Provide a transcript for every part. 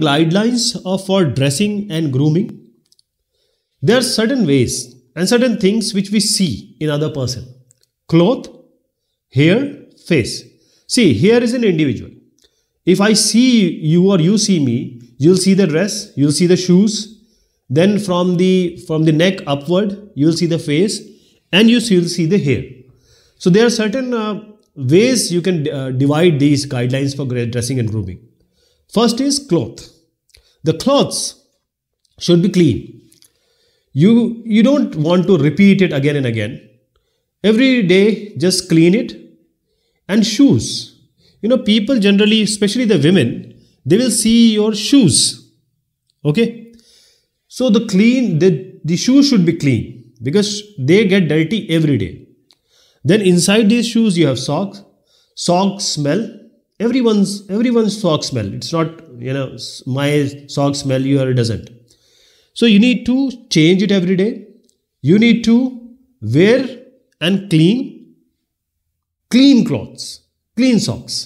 guidelines for dressing and grooming. There are certain ways and certain things which we see in other person. Cloth, hair, face. See, here is an individual. If I see you or you see me, you'll see the dress, you'll see the shoes. Then from the from the neck upward, you'll see the face and you will see the hair. So there are certain uh, ways you can uh, divide these guidelines for dressing and grooming. First is cloth. The clothes should be clean. You, you don't want to repeat it again and again. Every day, just clean it. And shoes. You know, people generally, especially the women, they will see your shoes. Okay? So the clean, the, the shoes should be clean because they get dirty every day. Then inside these shoes, you have socks. Socks smell everyone's everyone's sock smell it's not you know my sock smell yours doesn't so you need to change it every day you need to wear and clean clean clothes clean socks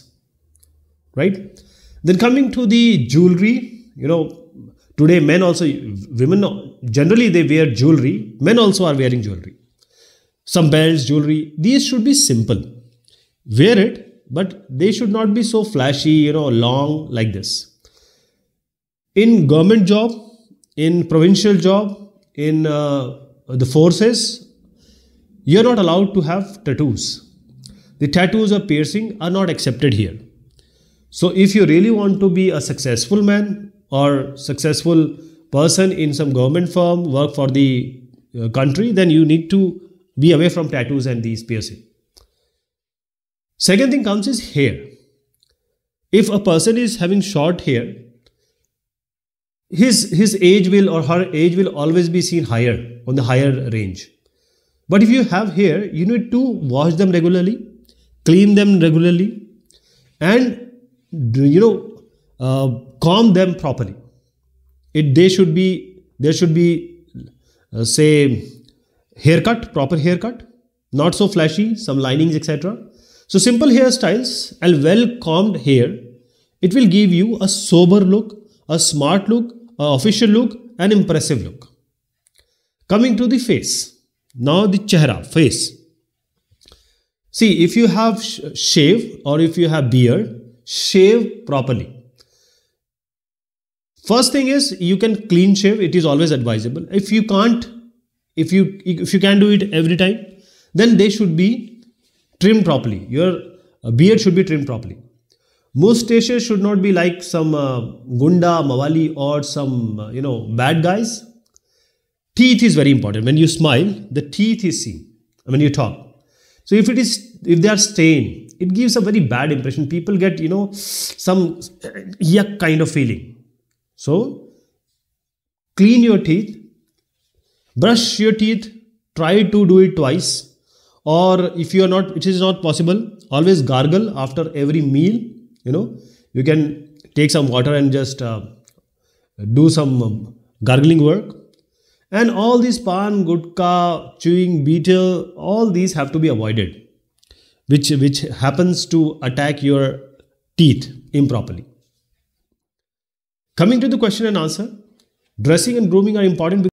right then coming to the jewelry you know today men also women generally they wear jewelry men also are wearing jewelry some belts jewelry these should be simple wear it but they should not be so flashy, you know, long like this. In government job, in provincial job, in uh, the forces, you're not allowed to have tattoos. The tattoos or piercing are not accepted here. So if you really want to be a successful man or successful person in some government firm, work for the uh, country, then you need to be away from tattoos and these piercing. Second thing comes is hair. If a person is having short hair, his, his age will or her age will always be seen higher on the higher range. But if you have hair, you need to wash them regularly, clean them regularly, and you know uh, comb them properly. It they should be there should be uh, say haircut proper haircut, not so flashy, some linings etc so simple hairstyles and well combed hair, it will give you a sober look, a smart look, a official look, an impressive look. Coming to the face. Now the chehra, face. See, if you have sh shave or if you have beard, shave properly. First thing is you can clean shave. It is always advisable. If you can't, if you if you can do it every time, then they should be trimmed properly. Your uh, beard should be trimmed properly. Mustaches should not be like some uh, gunda, mawali or some, uh, you know, bad guys. Teeth is very important. When you smile, the teeth is seen when you talk. So if it is, if they are stained, it gives a very bad impression. People get, you know, some uh, yuck kind of feeling. So clean your teeth, brush your teeth, try to do it twice or if you are not it is not possible always gargle after every meal you know you can take some water and just uh, do some um, gargling work and all these pan gutka chewing beetle all these have to be avoided which which happens to attack your teeth improperly coming to the question and answer dressing and grooming are important